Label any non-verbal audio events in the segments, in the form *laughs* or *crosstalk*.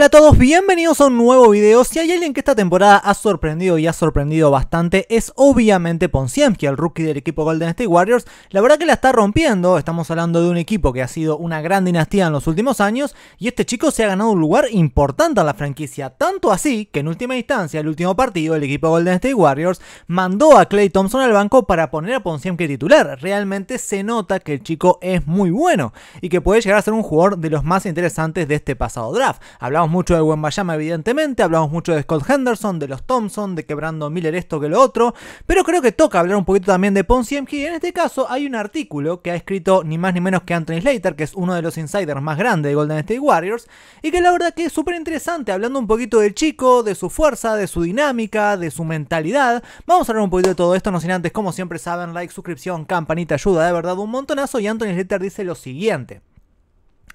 Hola a todos, bienvenidos a un nuevo video. Si hay alguien que esta temporada ha sorprendido y ha sorprendido bastante es obviamente Ponsiemski, el rookie del equipo Golden State Warriors. La verdad que la está rompiendo, estamos hablando de un equipo que ha sido una gran dinastía en los últimos años y este chico se ha ganado un lugar importante en la franquicia, tanto así que en última instancia, el último partido, el equipo Golden State Warriors mandó a Clay Thompson al banco para poner a Ponsiemski titular. Realmente se nota que el chico es muy bueno y que puede llegar a ser un jugador de los más interesantes de este pasado draft. Hablamos mucho de Wembayama, evidentemente, hablamos mucho de Scott Henderson, de los Thompson, de Quebrando Miller esto que lo otro, pero creo que toca hablar un poquito también de Y En este caso hay un artículo que ha escrito ni más ni menos que Anthony Slater, que es uno de los insiders más grandes de Golden State Warriors, y que la verdad que es súper interesante, hablando un poquito del chico, de su fuerza, de su dinámica, de su mentalidad. Vamos a hablar un poquito de todo esto, no sin antes, como siempre saben, like, suscripción, campanita, ayuda de verdad un montonazo, y Anthony Slater dice lo siguiente.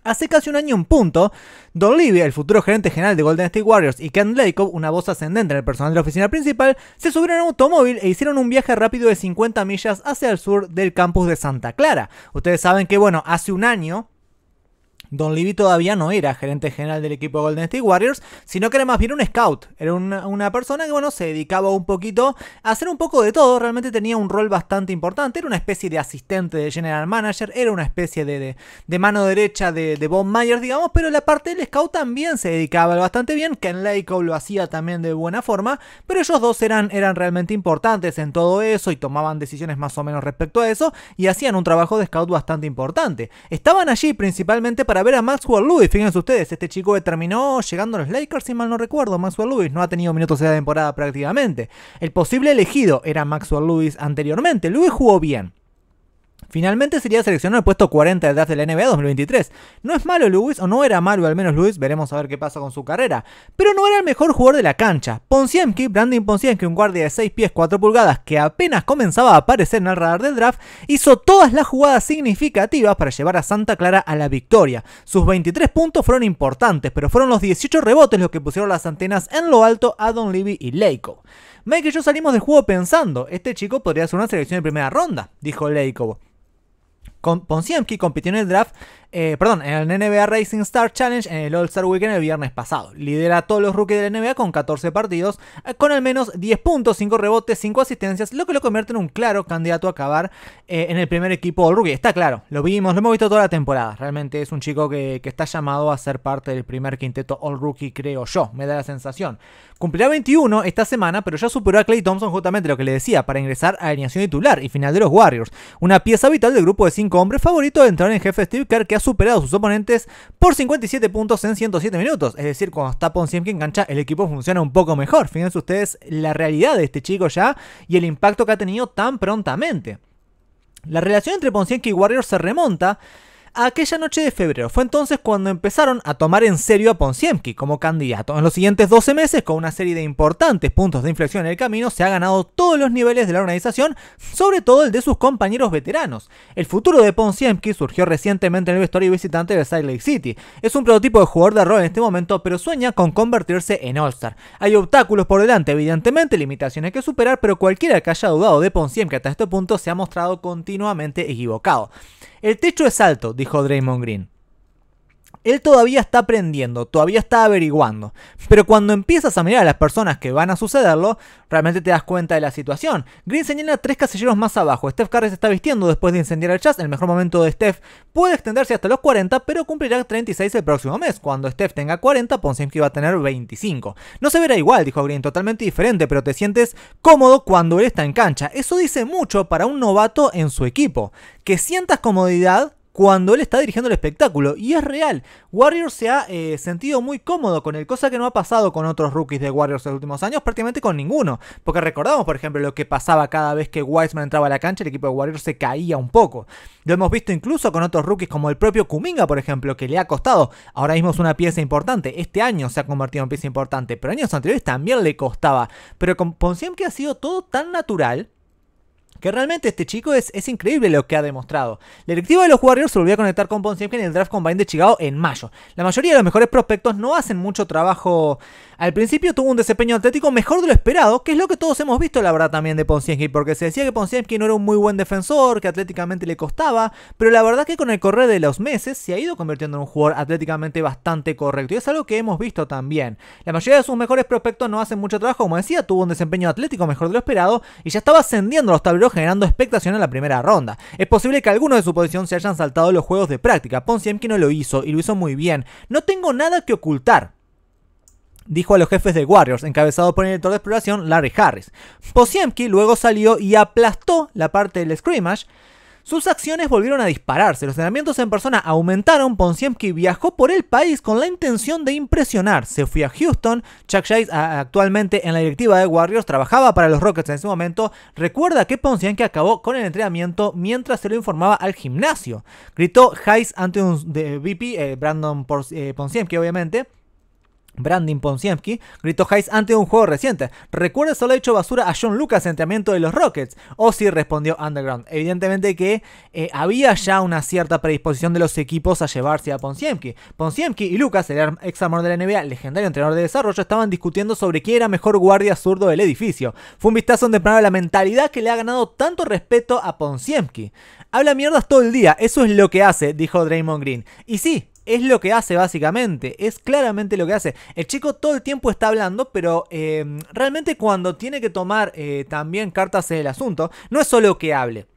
Hace casi un año un punto, Don Livia, el futuro gerente general de Golden State Warriors, y Ken Lakoff, una voz ascendente en el personal de la oficina principal, se subieron a un automóvil e hicieron un viaje rápido de 50 millas hacia el sur del campus de Santa Clara. Ustedes saben que, bueno, hace un año Don Levy todavía no era gerente general del equipo Golden State Warriors, sino que era más bien un scout. Era una, persona que, bueno, se dedicaba un poquito a hacer un poco de todo. Realmente tenía un rol bastante importante. Era una especie de asistente de general manager, era una especie de, mano derecha de, Bob Myers, digamos, pero la parte del scout también se dedicaba bastante bien. Ken Laycow lo hacía también de buena forma, pero ellos dos eran, eran realmente importantes en todo eso y tomaban decisiones más o menos respecto a eso y hacían un trabajo de scout bastante importante. Estaban allí principalmente para ver a Maxwell Lewis. Fíjense ustedes, este chico terminó llegando a los Lakers, si mal no recuerdo. Maxwell Lewis no ha tenido minutos de temporada prácticamente. El posible elegido era Maxwell Lewis anteriormente. Lewis jugó bien. Finalmente sería seleccionado el puesto 40 detrás de la NBA 2023. No es malo Lewis, o no era malo al menos Lewis, veremos a ver qué pasa con su carrera. Pero no era el mejor jugador de la cancha. Poncienki Brandon que un guardia de 6 pies 4 pulgadas que apenas comenzaba a aparecer en el radar del draft, hizo todas las jugadas significativas para llevar a Santa Clara a la victoria. Sus 23 puntos fueron importantes, pero fueron los 18 rebotes los que pusieron las antenas en lo alto a Don Levy y Leiko. Mike y yo salimos del juego pensando, este chico podría ser una selección de primera ronda, dijo Leikov que compitió en el draft eh, perdón, en el NBA Racing Star Challenge en el All Star Weekend el viernes pasado. Lidera a todos los rookies de la NBA con 14 partidos, eh, con al menos 10 puntos, 5 rebotes, 5 asistencias, lo que lo convierte en un claro candidato a acabar eh, en el primer equipo All Rookie. Está claro, lo vimos, lo hemos visto toda la temporada. Realmente es un chico que, está llamado a ser parte del primer quinteto All Rookie, creo yo, me da la sensación. Cumplirá 21 esta semana, pero ya superó a Clay Thompson justamente lo que le decía, para ingresar a alineación titular y final de los Warriors. Una pieza vital del grupo de 5 hombres favorito de entrar en jefe Steve Kerr que ha superado a sus oponentes por 57 puntos en 107 minutos. Es decir, cuando está Ponsiem engancha, el equipo funciona un poco mejor. Fíjense ustedes la realidad de este chico ya y el impacto que ha tenido tan prontamente. La relación entre Poncienki y Warriors se remonta aquella noche de febrero. Fue entonces cuando empezaron a tomar en serio a Ponsiemki como candidato. En los siguientes 12 meses, con una serie de importantes puntos de inflexión en el camino, se ha ganado todos los niveles de la organización, sobre todo el de sus compañeros veteranos. El futuro de Ponsiemki surgió recientemente en el vestuario visitante de Side Lake City. Es un prototipo de jugador de rol en este momento, pero sueña con convertirse en All-Star. Hay obstáculos por delante, evidentemente, limitaciones que superar, pero cualquiera que haya dudado de Ponsiemski hasta este punto se ha mostrado continuamente equivocado. El techo es alto, dijo Draymond Green él todavía está aprendiendo, todavía está averiguando. Pero cuando empiezas a mirar a las personas que van a sucederlo, realmente te das cuenta de la situación. Green señala tres casilleros más abajo. Steph Curry se está vistiendo después de incendiar el chat. El mejor momento de Steph puede extenderse hasta los 40, pero cumplirá 36 el próximo mes. Cuando Steph tenga 40, que va a tener 25. No se verá igual, dijo Green, totalmente diferente, pero te sientes cómodo cuando él está en cancha. Eso dice mucho para un novato en su equipo. Que sientas comodidad cuando él está dirigiendo el espectáculo. Y es real. Warriors se ha eh, sentido muy cómodo con él, cosa que no ha pasado con otros rookies de Warriors en los últimos años, prácticamente con ninguno. Porque recordamos, por ejemplo, lo que pasaba cada vez que Wiseman entraba a la cancha, el equipo de Warriors se caía un poco. Lo hemos visto incluso con otros rookies como el propio Kuminga, por ejemplo, que le ha costado. Ahora mismo es una pieza importante. Este año se ha convertido en pieza importante, pero años anteriores también le costaba. Pero con siempre que ha sido todo tan natural que realmente este chico es, increíble lo que ha demostrado. La directiva de los Warriors se volvió a conectar con Poncienki en el draft combine de Chicago en mayo. La mayoría de los mejores prospectos no hacen mucho trabajo. Al principio tuvo un desempeño atlético mejor de lo esperado, que es lo que todos hemos visto la verdad también de Poncienki, porque se decía que Poncienki no era un muy buen defensor, que atléticamente le costaba, pero la verdad que con el correr de los meses se ha ido convirtiendo en un jugador atléticamente bastante correcto, y es algo que hemos visto también. La mayoría de sus mejores prospectos no hacen mucho trabajo, como decía, tuvo un desempeño atlético mejor de lo esperado, y ya estaba ascendiendo los tableros generando expectación en la primera ronda. Es posible que algunos de su posición se hayan saltado los juegos de práctica, Ponsiemki no lo hizo y lo hizo muy bien. No tengo nada que ocultar, dijo a los jefes de Warriors, encabezado por el director de exploración Larry Harris. Posiemki luego salió y aplastó la parte del scrimmage sus acciones volvieron a dispararse, los entrenamientos en persona aumentaron, Ponsiemski viajó por el país con la intención de impresionar, se fue a Houston, Chuck Chase actualmente en la directiva de Warriors trabajaba para los Rockets en ese momento, recuerda que Ponsiemski acabó con el entrenamiento mientras se lo informaba al gimnasio, gritó Hayes ante un de, VP, eh, Brandon eh, Ponsiemski obviamente, Brandon Ponsiemski gritó Hayes antes de un juego reciente. ¿Recuerdas solo hecho basura a John Lucas en entrenamiento de los Rockets? O si respondió Underground. Evidentemente que eh, había ya una cierta predisposición de los equipos a llevarse a Ponsiemski. Ponsiemski y Lucas, el ex amor de la NBA, legendario entrenador de desarrollo, estaban discutiendo sobre quién era mejor guardia zurdo del edificio. Fue un vistazo temprano a la mentalidad que le ha ganado tanto respeto a Ponsiemski. Habla mierdas todo el día, eso es lo que hace, dijo Draymond Green. Y sí, es lo que hace básicamente, es claramente lo que hace. El chico todo el tiempo está hablando, pero eh, realmente cuando tiene que tomar eh, también cartas en el asunto, no es solo que hable.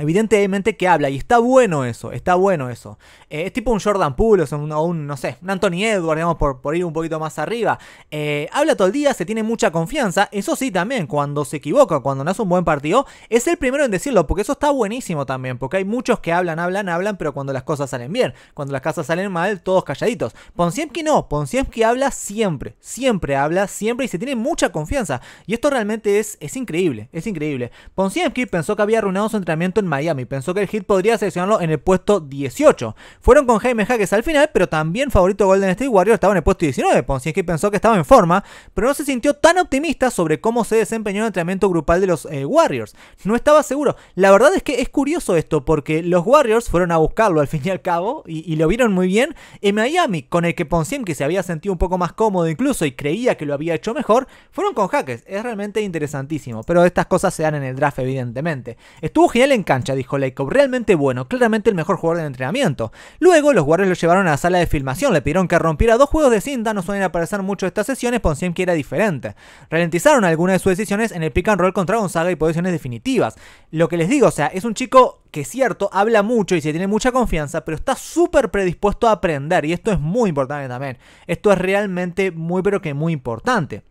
Evidentemente que habla, y está bueno eso, está bueno eso. Eh, es tipo un Jordan Poole, o un, no sé, un Anthony Edwards, digamos, por, ir un poquito más arriba. Eh, habla todo el día, se tiene mucha confianza. Eso sí, también, cuando se equivoca, cuando no hace un buen partido, es el primero en decirlo, porque eso está buenísimo también, porque hay muchos que hablan, hablan, hablan, pero cuando las cosas salen bien, cuando las cosas salen mal, todos calladitos. Ponsiemki no, Ponsiemki habla siempre, siempre habla, siempre, y se tiene mucha confianza. Y esto realmente es, es increíble, es increíble. Ponsiemski pensó que había arruinado su entrenamiento en Miami. Pensó que el Heat podría seleccionarlo en el puesto 18. Fueron con Jaime Jaques al final, pero también favorito Golden State Warriors estaba en el puesto 19. que pensó que estaba en forma, pero no se sintió tan optimista sobre cómo se desempeñó el entrenamiento grupal de los eh, Warriors. No estaba seguro. La verdad es que es curioso esto, porque los Warriors fueron a buscarlo al fin y al cabo y, lo vieron muy bien. En Miami, con el que que se había sentido un poco más cómodo incluso y creía que lo había hecho mejor, fueron con Jaques. Es realmente interesantísimo, pero estas cosas se dan en el draft, evidentemente. Estuvo genial en dijo leiko realmente bueno, claramente el mejor jugador del entrenamiento. Luego, los guardias lo llevaron a la sala de filmación, le pidieron que rompiera dos juegos de cinta, no suelen aparecer mucho estas sesiones, por que era diferente. Ralentizaron algunas de sus decisiones en el pick and roll contra Gonzaga y posiciones definitivas. Lo que les digo, o sea, es un chico que es cierto, habla mucho y se tiene mucha confianza, pero está súper predispuesto a aprender y esto es muy importante también. Esto es realmente muy pero que muy importante.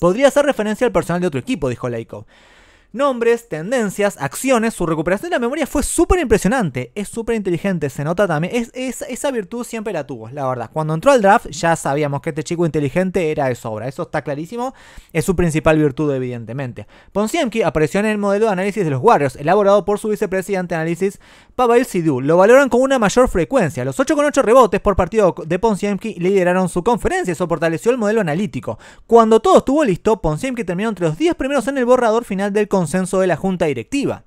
Podría hacer referencia al personal de otro equipo, dijo Leikov nombres, tendencias, acciones, su recuperación de la memoria fue súper impresionante, es súper inteligente, se nota también, es, esa virtud siempre la tuvo, la verdad. Cuando entró al draft ya sabíamos que este chico inteligente era de sobra, eso está clarísimo, es su principal virtud evidentemente. Ponsiemki apareció en el modelo de análisis de los Warriors, elaborado por su vicepresidente de análisis, Pavel Sidhu, lo valoran con una mayor frecuencia, los 8,8 rebotes por partido de Ponsiemki lideraron su conferencia, eso fortaleció el modelo analítico. Cuando todo estuvo listo, Ponsiemki terminó entre los 10 primeros en el borrador final del consenso de la junta directiva.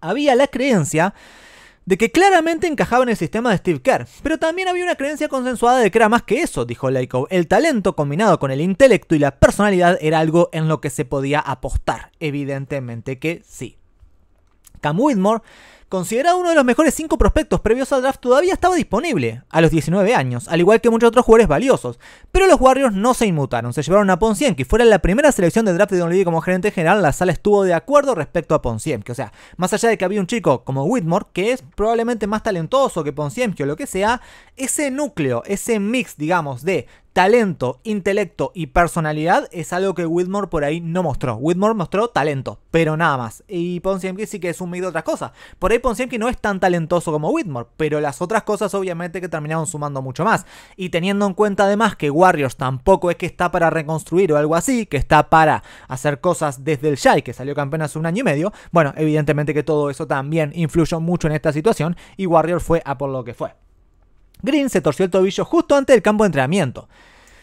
Había la creencia de que claramente encajaba en el sistema de Steve Kerr, pero también había una creencia consensuada de que era más que eso, dijo laico El talento combinado con el intelecto y la personalidad era algo en lo que se podía apostar, evidentemente que sí. Cam Whitmore Considerado uno de los mejores 5 prospectos previos al draft, todavía estaba disponible a los 19 años, al igual que muchos otros jugadores valiosos. Pero los Warriors no se inmutaron, se llevaron a Poncienki. que fuera la primera selección de draft de Don como gerente general, la sala estuvo de acuerdo respecto a Poncienki. o sea, más allá de que había un chico como Whitmore, que es probablemente más talentoso que Poncienki o lo que sea, ese núcleo, ese mix, digamos, de talento, intelecto y personalidad es algo que Whitmore por ahí no mostró. Whitmore mostró talento, pero nada más. Y Ponsiemki sí que es un de otras cosas. Por ahí Ponsiemki no es tan talentoso como Whitmore, pero las otras cosas obviamente que terminaron sumando mucho más. Y teniendo en cuenta además que Warriors tampoco es que está para reconstruir o algo así, que está para hacer cosas desde el Shai, que salió campeón hace un año y medio, bueno, evidentemente que todo eso también influyó mucho en esta situación y Warriors fue a por lo que fue. Green se torció el tobillo justo antes del campo de entrenamiento.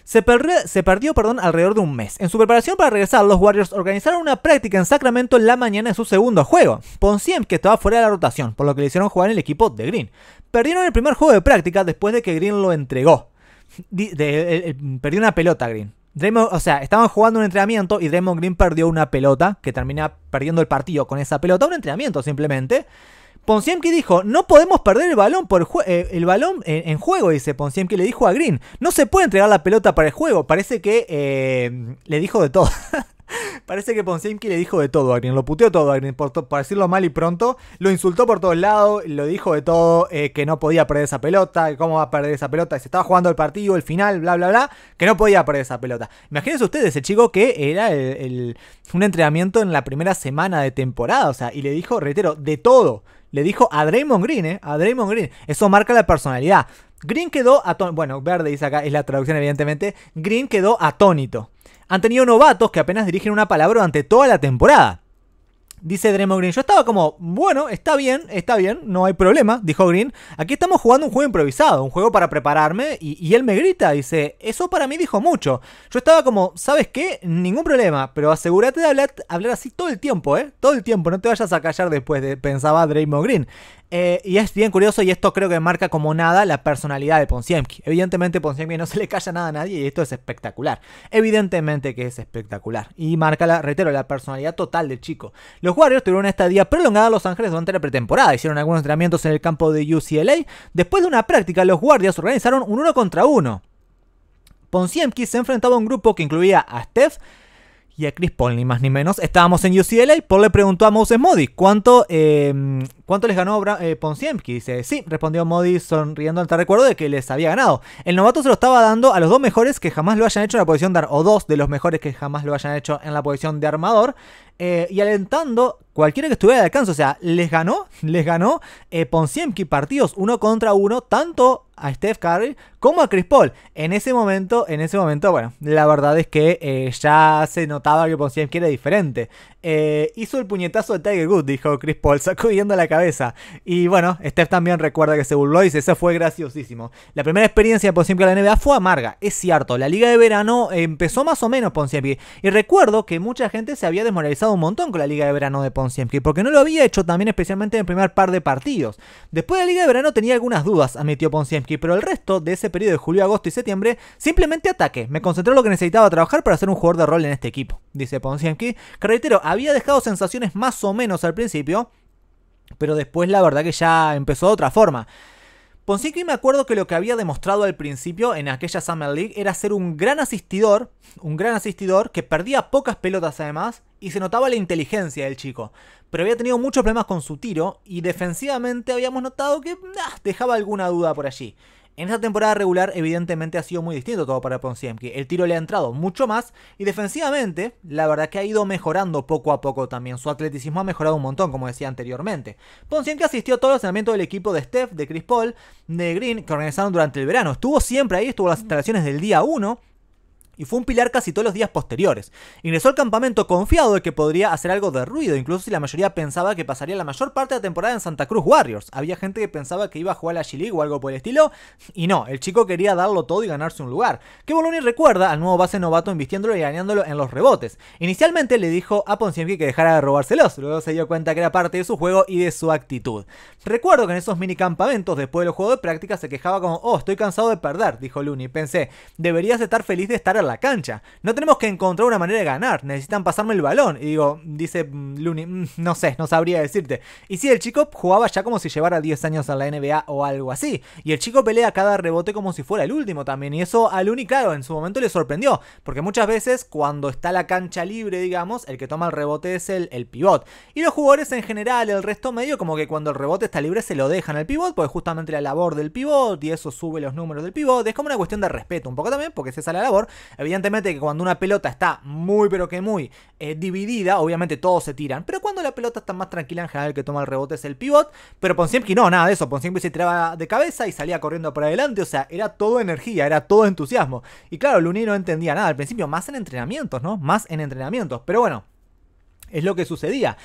Se, perdió perdón, alrededor de un mes. En su preparación para regresar, los Warriors organizaron una práctica en Sacramento en la mañana de su segundo juego. Ponciemp, que estaba fuera de la rotación, por lo que le hicieron jugar en el equipo de Green. Perdieron el primer juego de práctica después de que Green lo entregó. De, perdió una pelota Green. o sea, estaban jugando un entrenamiento y Draymond Green perdió una pelota, que termina perdiendo el partido con esa pelota, un entrenamiento simplemente que dijo, no podemos perder el balón, por eh, el balón en, juego, dice que le dijo a Green, no se puede entregar la pelota para el juego, parece que eh, le dijo de todo. *laughs* Parece que Ponsiemki le dijo de todo a Green, lo puteó todo a Green, por, decirlo mal y pronto, lo insultó por todos lados, lo dijo de todo, eh, que no podía perder esa pelota, cómo va a perder esa pelota, se estaba jugando el partido, el final, bla, bla, bla, que no podía perder esa pelota. Imagínense ustedes, ese chico que era un entrenamiento en la primera semana de temporada, o sea, y le dijo, reitero, de todo. Le dijo a Draymond Green, ¿eh? A Draymond Green. Eso marca la personalidad. Green quedó atónito. Bueno, verde dice acá, es la traducción, evidentemente. Green quedó atónito. Han tenido novatos que apenas dirigen una palabra durante toda la temporada. Dice Draymond Green. Yo estaba como, bueno, está bien, está bien, no hay problema, dijo Green. Aquí estamos jugando un juego improvisado, un juego para prepararme. Y, él me grita, dice, eso para mí dijo mucho. Yo estaba como, ¿sabes qué? Ningún problema, pero asegúrate de hablar, hablar así todo el tiempo, ¿eh? Todo el tiempo, no te vayas a callar después, de, pensaba Draymond Green. Eh, y es bien curioso, y esto creo que marca como nada la personalidad de Ponsiemki. Evidentemente, Ponciemki no se le calla nada a nadie, y esto es espectacular. Evidentemente que es espectacular. Y marca, la, reitero, la personalidad total del chico. Los guardias tuvieron una estadía prolongada en Los Ángeles durante la pretemporada. Hicieron algunos entrenamientos en el campo de UCLA. Después de una práctica, los Guardias organizaron un uno contra uno. Ponsiemki se enfrentaba a un grupo que incluía a Steph y a Chris Paul, ni más ni menos. Estábamos en UCLA y Paul le preguntó a Moses Modi cuánto, eh, cuánto les ganó eh, Dice, sí, respondió Modi sonriendo al recuerdo de que les había ganado. El novato se lo estaba dando a los dos mejores que jamás lo hayan hecho en la posición de o dos de los mejores que jamás lo hayan hecho en la posición de armador. Eh, y alentando cualquiera que estuviera de alcance. O sea, les ganó, les ganó eh, Ponsiemki partidos uno contra uno, tanto a Steph Curry como a Chris Paul. En ese momento, en ese momento, bueno, la verdad es que eh, ya se notaba que Ponciamski era diferente. Eh, hizo el puñetazo de Tiger Good, dijo Chris Paul, *laughs* sacudiendo la cabeza. Y bueno, Steph también recuerda que se burló y eso fue graciosísimo. La primera experiencia de siempre en la NBA fue amarga, es cierto. La liga de verano eh, empezó más o menos Ponciamski. Y recuerdo que mucha gente se había desmoralizado un montón con la liga de verano de siempre porque no lo había hecho también especialmente en el primer par de partidos. Después de la liga de verano tenía algunas dudas, admitió siempre pero el resto de ese periodo de julio, agosto y septiembre simplemente ataque. Me concentré en lo que necesitaba trabajar para ser un jugador de rol en este equipo, dice Ponsianqui, que reitero, había dejado sensaciones más o menos al principio, pero después la verdad que ya empezó de otra forma. Ponsianqui me acuerdo que lo que había demostrado al principio en aquella Summer League era ser un gran asistidor, un gran asistidor que perdía pocas pelotas además y se notaba la inteligencia del chico pero había tenido muchos problemas con su tiro y defensivamente habíamos notado que dejaba alguna duda por allí. En esta temporada regular, evidentemente, ha sido muy distinto todo para Ponsiemki. El tiro le ha entrado mucho más y defensivamente, la verdad que ha ido mejorando poco a poco también. Su atleticismo ha mejorado un montón, como decía anteriormente. Ponsiemki asistió a todos los entrenamientos del equipo de Steph, de Chris Paul, de Green, que organizaron durante el verano. Estuvo siempre ahí, estuvo en las instalaciones del día 1 y fue un pilar casi todos los días posteriores. Ingresó al campamento confiado de que podría hacer algo de ruido, incluso si la mayoría pensaba que pasaría la mayor parte de la temporada en Santa Cruz Warriors. Había gente que pensaba que iba a jugar a la G-League o algo por el estilo, y no, el chico quería darlo todo y ganarse un lugar. Que Boloni recuerda al nuevo base novato invistiéndolo y ganándolo en los rebotes. Inicialmente le dijo a Poncienki que dejara de robárselos, luego se dio cuenta que era parte de su juego y de su actitud. Recuerdo que en esos mini campamentos después los juegos de práctica se quejaba como, oh, estoy cansado de perder, dijo Looney. Pensé, deberías estar feliz de estar al la cancha. No tenemos que encontrar una manera de ganar, necesitan pasarme el balón. Y digo, dice mm, Looney, mm, no sé, no sabría decirte. Y si el chico jugaba ya como si llevara 10 años en la NBA o algo así. Y el chico pelea cada rebote como si fuera el último también. Y eso a Looney, claro, en su momento le sorprendió. Porque muchas veces cuando está la cancha libre, digamos, el que toma el rebote es el, pivot. Y los jugadores en general, el resto medio, como que cuando el rebote está libre se lo dejan al pivot, pues justamente la labor del pivot y eso sube los números del pivot. Es como una cuestión de respeto un poco también, porque se sale la labor, Evidentemente que cuando una pelota está muy pero que muy eh, dividida, obviamente todos se tiran. Pero cuando la pelota está más tranquila, en general el que toma el rebote es el pivot. Pero siempre no, nada de eso. siempre se tiraba de cabeza y salía corriendo por adelante. O sea, era todo energía, era todo entusiasmo. Y claro, Luni no entendía nada al principio, más en entrenamientos, ¿no? Más en entrenamientos. Pero bueno, es lo que sucedía.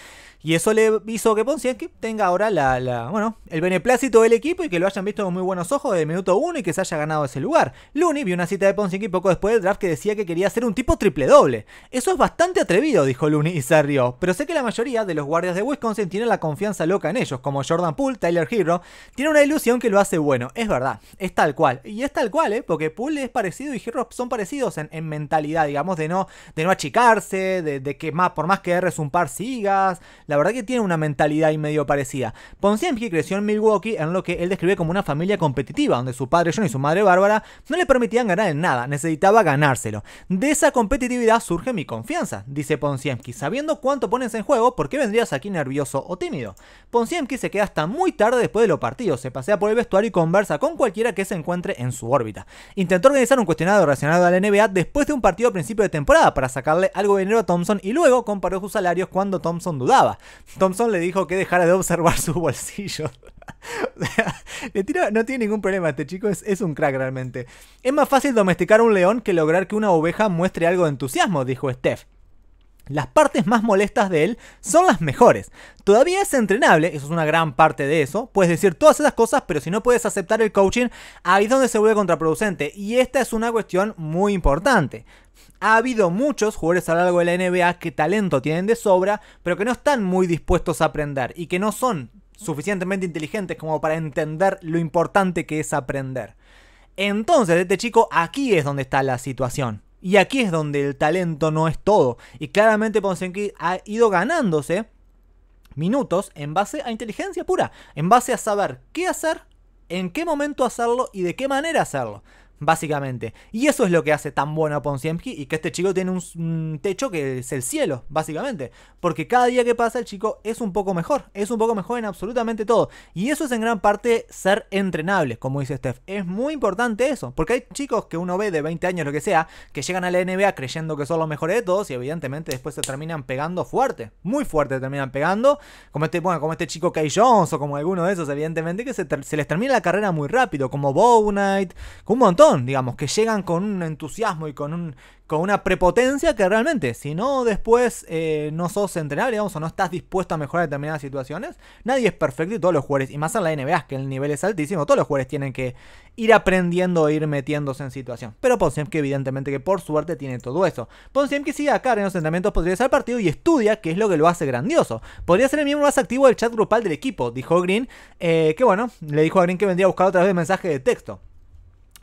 Y eso le hizo que que tenga ahora la, bueno, el beneplácito del equipo y que lo hayan visto con muy buenos ojos desde minuto uno y que se haya ganado ese lugar. Looney vio una cita de Poncienki poco después del draft que decía que quería ser un tipo triple doble. Eso es bastante atrevido, dijo Looney y se rió. Pero sé que la mayoría de los guardias de Wisconsin tienen la confianza loca en ellos, como Jordan Poole, Tyler Hero, tiene una ilusión que lo hace bueno. Es verdad, es tal cual. Y es tal cual, ¿eh? porque Poole es parecido y Hero son parecidos en, mentalidad, digamos, de no, de no achicarse, de, que más, por más que es un par sigas la verdad que tiene una mentalidad y medio parecida. Ponsiemski creció en Milwaukee en lo que él describe como una familia competitiva, donde su padre John y su madre Bárbara no le permitían ganar en nada, necesitaba ganárselo. De esa competitividad surge mi confianza, dice Ponsiemski, sabiendo cuánto pones en juego, ¿por qué vendrías aquí nervioso o tímido? Ponsiemski se queda hasta muy tarde después de los partidos, se pasea por el vestuario y conversa con cualquiera que se encuentre en su órbita. Intentó organizar un cuestionario relacionado a la NBA después de un partido a principio de temporada para sacarle algo de dinero a Thompson y luego comparó sus salarios cuando Thompson dudaba. Thompson le dijo que dejara de observar *laughs* su bolsillo. o no tiene ningún problema este chico, es, es, un crack realmente. Es más fácil domesticar un león que lograr que una oveja muestre algo de entusiasmo, dijo Steph. Las partes más molestas de él son las mejores. Todavía es entrenable, eso es una gran parte de eso. Puedes decir todas esas cosas, pero si no puedes aceptar el coaching, ahí es donde se vuelve contraproducente. Y esta es una cuestión muy importante. Ha habido muchos jugadores a lo largo de la NBA que talento tienen de sobra, pero que no están muy dispuestos a aprender y que no son suficientemente inteligentes como para entender lo importante que es aprender. Entonces, este chico aquí es donde está la situación. Y aquí es donde el talento no es todo. Y claramente Ponsenki ha ido ganándose minutos en base a inteligencia pura, en base a saber qué hacer, en qué momento hacerlo y de qué manera hacerlo básicamente. Y eso es lo que hace tan bueno a y que este chico tiene un, techo que es el cielo, básicamente. Porque cada día que pasa el chico es un poco mejor, es un poco mejor en absolutamente todo. Y eso es en gran parte ser entrenable, como dice Steph. Es muy importante eso, porque hay chicos que uno ve de 20 años, lo que sea, que llegan a la NBA creyendo que son los mejores de todos y evidentemente después se terminan pegando fuerte, muy fuerte terminan pegando, como este, bueno, como este chico Kay Jones o como alguno de esos, evidentemente, que se, les termina la carrera muy rápido, como Bow Knight, como un montón digamos, que llegan con un entusiasmo y con, un, con una prepotencia que realmente, si no después eh, no sos entrenable, digamos, o no estás dispuesto a mejorar determinadas situaciones, nadie es perfecto y todos los jugadores, y más en la NBA, que el nivel es altísimo, todos los jugadores tienen que ir aprendiendo e ir metiéndose en situación. Pero que evidentemente, que por suerte tiene todo eso. que sigue acá en los entrenamientos podría al partido y estudia, que es lo que lo hace grandioso. Podría ser el miembro más activo del chat grupal del equipo, dijo Green, eh, que bueno, le dijo a Green que vendría a buscar otra vez mensaje de texto.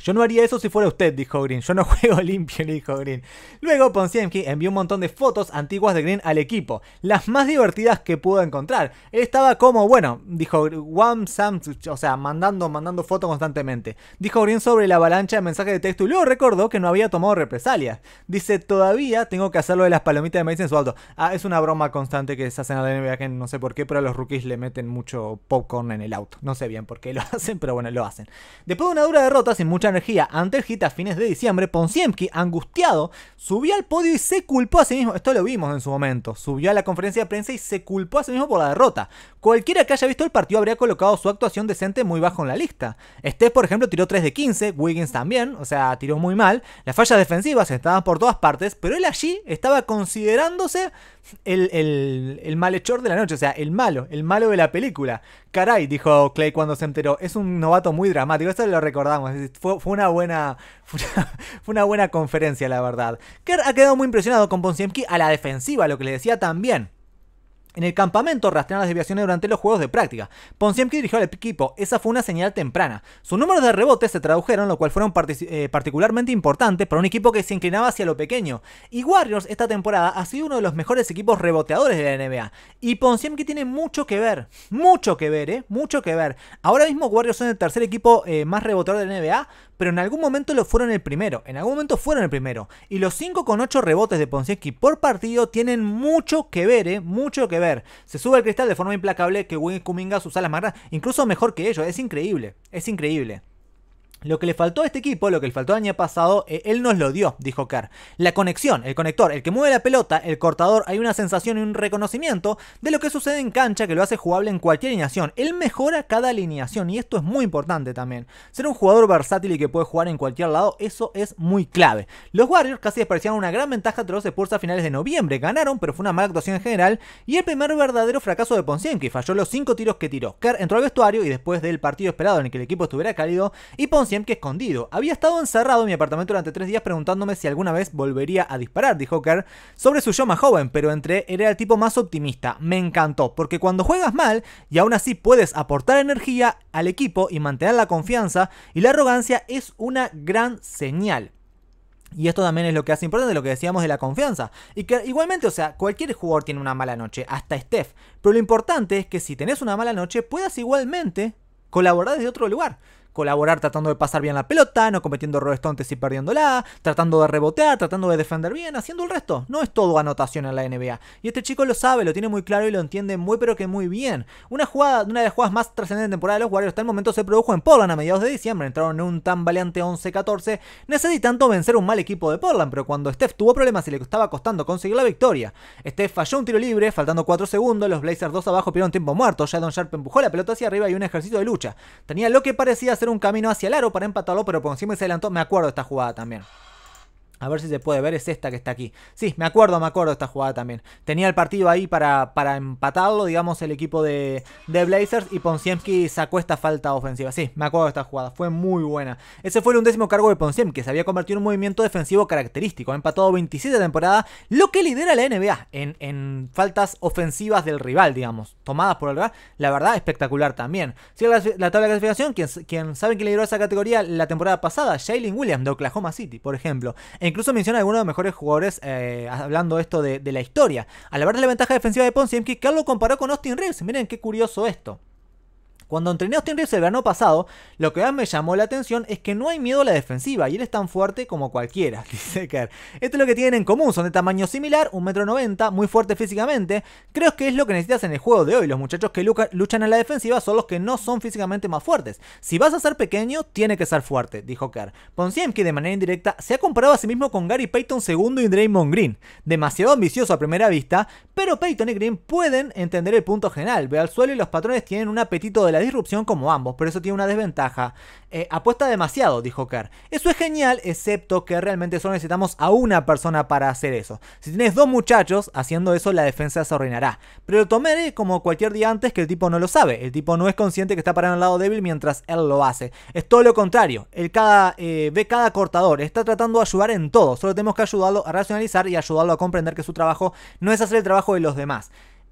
Yo no haría eso si fuera usted, dijo Green. Yo no *laughs* juego limpio, dijo Green. Luego Ponsiemski envió un montón de fotos antiguas de Green al equipo, las más divertidas que pudo encontrar. Él estaba como, bueno, dijo One Sam, o sea, mandando, mandando fotos constantemente. Dijo Green sobre la avalancha de mensajes de texto y luego recordó que no había tomado represalias. Dice, todavía tengo que hacerlo de las palomitas de maíz en su auto. Ah, es una broma constante que se hacen en el NBA, que no sé por qué, pero a los rookies le meten mucho popcorn en el auto. No sé bien por qué lo *laughs* hacen, pero bueno, lo hacen. Después de una dura derrota sin mucha energía ante el hit a fines de diciembre, Ponsiemki, angustiado, subió al podio y se culpó a sí mismo. Esto lo vimos en su momento. Subió a la conferencia de prensa y se culpó a sí mismo por la derrota. Cualquiera que haya visto el partido habría colocado su actuación decente muy bajo en la lista. Este, por ejemplo, tiró 3 de 15, Wiggins también, o sea, tiró muy mal. Las fallas defensivas estaban por todas partes, pero él allí estaba considerándose el, el, el, malhechor de la noche, o sea, el malo, el malo de la película. Caray, dijo Clay cuando se enteró, es un novato muy dramático, eso lo recordamos, fue, una buena *laughs* fue una, buena conferencia, la verdad. Kerr ha quedado muy impresionado con Ponsiemki a la defensiva, lo que le decía también. En el campamento rastrean las desviaciones durante los juegos de práctica. Ponsiemski dirigió al equipo, esa fue una señal temprana. Sus números de rebotes se tradujeron, lo cual fueron eh, particularmente importantes para un equipo que se inclinaba hacia lo pequeño. Y Warriors esta temporada ha sido uno de los mejores equipos reboteadores de la NBA. Y que tiene mucho que ver, mucho que ver, ¿eh? Mucho que ver. Ahora mismo Warriors son el tercer equipo eh, más reboteador de la NBA, pero en algún momento lo fueron el primero, en algún momento fueron el primero. Y los con 8 rebotes de Ponsienski por partido tienen mucho que ver, ¿eh? mucho que ver. Se sube el cristal de forma implacable que Wing Kuminga, sus alas más incluso mejor que ellos, es increíble, es increíble. Lo que le faltó a este equipo, lo que le faltó el año pasado, eh, él nos lo dio, dijo Kerr. La conexión, el conector, el que mueve la pelota, el cortador, hay una sensación y un reconocimiento de lo que sucede en cancha que lo hace jugable en cualquier alineación. Él mejora cada alineación y esto es muy importante también. Ser un jugador versátil y que puede jugar en cualquier lado, eso es muy clave. Los Warriors casi despreciaron una gran ventaja tras los Spurs a finales de noviembre. Ganaron, pero fue una mala actuación en general y el primer verdadero fracaso de que Falló los 5 tiros que tiró. Kerr entró al vestuario y después del partido esperado en el que el equipo estuviera cálido y que escondido. Había estado encerrado en mi apartamento durante tres días preguntándome si alguna vez volvería a disparar, dijo Kerr, sobre su yo más joven, pero entre era el tipo más optimista. Me encantó, porque cuando juegas mal y aún así puedes aportar energía al equipo y mantener la confianza y la arrogancia es una gran señal. Y esto también es lo que hace importante, lo que decíamos de la confianza. Y que igualmente, o sea, cualquier jugador tiene una mala noche, hasta Steph. Pero lo importante es que si tenés una mala noche, puedas igualmente colaborar desde otro lugar colaborar tratando de pasar bien la pelota, no cometiendo errores tontes y perdiéndola, tratando de rebotear, tratando de defender bien, haciendo el resto. No es todo anotación en la NBA. Y este chico lo sabe, lo tiene muy claro y lo entiende muy pero que muy bien. Una jugada, una de las jugadas más trascendentes de temporada de los Warriors hasta el momento se produjo en Portland a mediados de diciembre. Entraron en un tan tambaleante 11-14, necesitando vencer un mal equipo de Portland, pero cuando Steph tuvo problemas y le estaba costando conseguir la victoria, Steph falló un tiro libre, faltando 4 segundos, los Blazers 2 abajo pidieron tiempo muerto, ya don Sharp empujó la pelota hacia arriba y un ejercicio de lucha. Tenía lo que parecía ser hacer un camino hacia el aro para empatarlo, pero por encima se adelantó. Me acuerdo de esta jugada también. A ver si se puede ver, es esta que está aquí. Sí, me acuerdo, me acuerdo esta jugada también. Tenía el partido ahí para, para empatarlo, digamos, el equipo de, Blazers y Ponsiemski sacó esta falta ofensiva. Sí, me acuerdo de esta jugada, fue muy buena. Ese fue el undécimo cargo de Ponsiemski, se había convertido en un movimiento defensivo característico. Ha empatado 27 temporadas, lo que lidera la NBA en, faltas ofensivas del rival, digamos, tomadas por el rival. La verdad, espectacular también. si la, la, tabla de clasificación, quien, sabe quién lideró esa categoría la temporada pasada, Jalen Williams de Oklahoma City, por ejemplo incluso menciona a algunos de los mejores jugadores eh, hablando esto de, la historia. Al hablar de la ventaja defensiva de Ponzi, que lo comparó con Austin Reeves. Miren qué curioso esto. Cuando entrené a Austin Reeves el verano pasado, lo que más me llamó la atención es que no hay miedo a la defensiva y él es tan fuerte como cualquiera, *laughs* dice Kerr. Esto es lo que tienen en común, son de tamaño similar, 1,90m, muy fuerte físicamente. Creo que es lo que necesitas en el juego de hoy. Los muchachos que luchan en la defensiva son los que no son físicamente más fuertes. Si vas a ser pequeño, tiene que ser fuerte, dijo Kerr. que de manera indirecta se ha comparado a sí mismo con Gary Payton II y Draymond Green. Demasiado ambicioso a primera vista, pero Payton y Green pueden entender el punto general. Ve al suelo y los patrones tienen un apetito de la disrupción como ambos, pero eso tiene una desventaja. Eh, apuesta demasiado, dijo Kerr. Eso es genial, excepto que realmente solo necesitamos a una persona para hacer eso. Si tienes dos muchachos haciendo eso, la defensa se arruinará. Pero lo como cualquier día antes que el tipo no lo sabe. El tipo no es consciente que está parando al lado débil mientras él lo hace. Es todo lo contrario. Él cada, eh, ve cada cortador, está tratando de ayudar en todo. Solo tenemos que ayudarlo a racionalizar y ayudarlo a comprender que su trabajo no es hacer el trabajo de los demás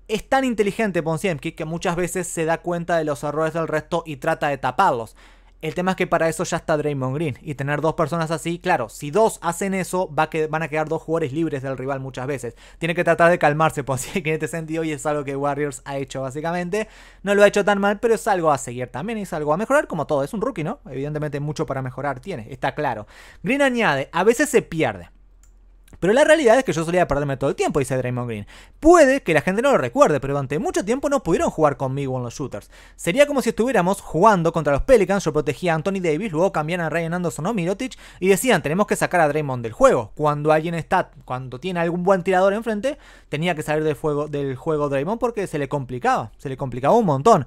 es tan inteligente Ponsiemski que muchas veces se da cuenta de los errores del resto y trata de taparlos. El tema es que para eso ya está Draymond Green. Y tener dos personas así, claro, si dos hacen eso, van a quedar dos jugadores libres del rival muchas veces. Tiene que tratar de calmarse, por *laughs* en este sentido, y es algo que Warriors ha hecho básicamente. No lo ha hecho tan mal, pero es algo a seguir también, es algo a mejorar como todo. Es un rookie, ¿no? Evidentemente mucho para mejorar tiene, está claro. Green añade, a veces se pierde. Pero la realidad es que yo solía perderme todo el tiempo, dice Draymond Green. Puede que la gente no lo recuerde, pero durante mucho tiempo no pudieron jugar conmigo en los shooters. Sería como si estuviéramos jugando contra los Pelicans, yo protegía a Anthony Davis, luego cambiaron a Ryan Anderson o Mirotic y decían, tenemos que sacar a Draymond del juego. Cuando alguien está, cuando tiene algún buen tirador enfrente, tenía que salir del, del juego Draymond porque se le complicaba, se le complicaba un montón.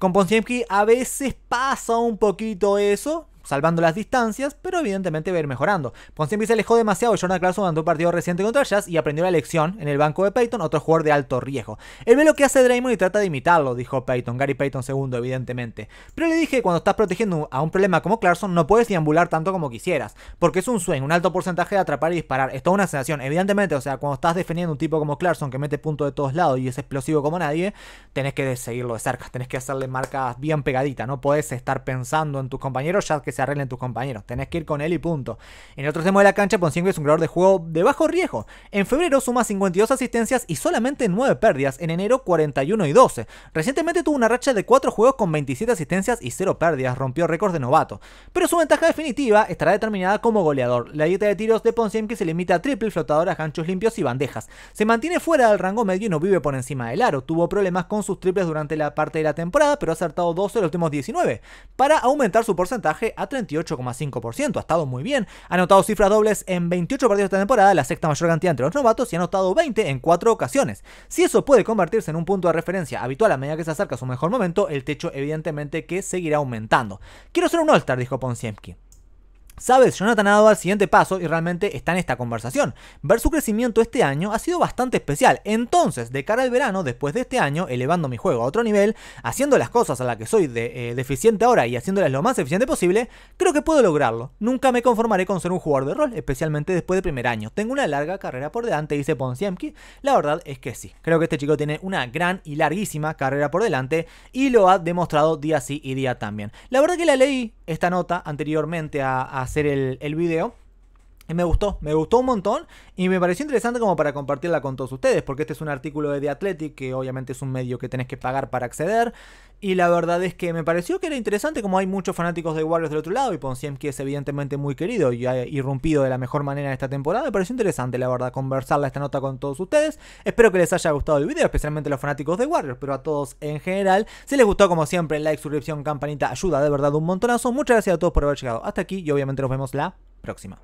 Con Ponsiemski a veces pasa un poquito eso, salvando las distancias, pero evidentemente va a ir mejorando. Ponce se alejó demasiado Jonathan Jordan Clarkson durante un partido reciente contra Jazz y aprendió la lección en el banco de Peyton, otro jugador de alto riesgo. Él ve lo que hace Draymond y trata de imitarlo, dijo Peyton, Gary Peyton segundo evidentemente. Pero le dije, cuando estás protegiendo a un problema como Clarkson, no puedes deambular tanto como quisieras, porque es un sueño, un alto porcentaje de atrapar y disparar. Es toda una sensación, evidentemente, o sea, cuando estás defendiendo a un tipo como Clarkson que mete puntos de todos lados y es explosivo como nadie, tenés que seguirlo de cerca, tenés que hacerle marcas bien pegaditas, no podés estar pensando en tus compañeros, ya que se arreglen tus compañeros. Tenés que ir con él y punto. En el otro extremo de la cancha, Ponsienki es un jugador de juego de bajo riesgo. En febrero suma 52 asistencias y solamente 9 pérdidas. En enero, 41 y 12. Recientemente tuvo una racha de 4 juegos con 27 asistencias y 0 pérdidas. Rompió récord de novato. Pero su ventaja definitiva estará determinada como goleador. La dieta de tiros de que se limita a triple, flotadoras, ganchos limpios y bandejas. Se mantiene fuera del rango medio y no vive por encima del aro. Tuvo problemas con sus triples durante la parte de la temporada, pero ha acertado 12 de los últimos 19 para aumentar su porcentaje a 38,5%. Ha estado muy bien. Ha anotado cifras dobles en 28 partidos de temporada, la sexta mayor cantidad entre los novatos, y ha anotado 20 en 4 ocasiones. Si eso puede convertirse en un punto de referencia habitual a medida que se acerca a su mejor momento, el techo evidentemente que seguirá aumentando. Quiero ser un All-Star, dijo Ponsiemski. Sabes, Jonathan ha dado el siguiente paso y realmente está en esta conversación. Ver su crecimiento este año ha sido bastante especial. Entonces, de cara al verano, después de este año, elevando mi juego a otro nivel, haciendo las cosas a las que soy eh, deficiente ahora y haciéndolas lo más eficiente posible, creo que puedo lograrlo. Nunca me conformaré con ser un jugador de rol, especialmente después de primer año. Tengo una larga carrera por delante, dice Ponsiemki. La verdad es que sí. Creo que este chico tiene una gran y larguísima carrera por delante y lo ha demostrado día sí y día también. La verdad que la leí esta nota anteriormente a hacer el, el video. Me gustó, me gustó un montón y me pareció interesante como para compartirla con todos ustedes, porque este es un artículo de The Athletic, que obviamente es un medio que tenés que pagar para acceder, y la verdad es que me pareció que era interesante, como hay muchos fanáticos de Warriors del otro lado, y que es evidentemente muy querido y ha irrumpido de la mejor manera esta temporada, me pareció interesante la verdad conversarla esta nota con todos ustedes, espero que les haya gustado el video, especialmente los fanáticos de Warriors, pero a todos en general, si les gustó como siempre, like, suscripción, campanita, ayuda de verdad un montonazo, muchas gracias a todos por haber llegado hasta aquí y obviamente nos vemos la próxima.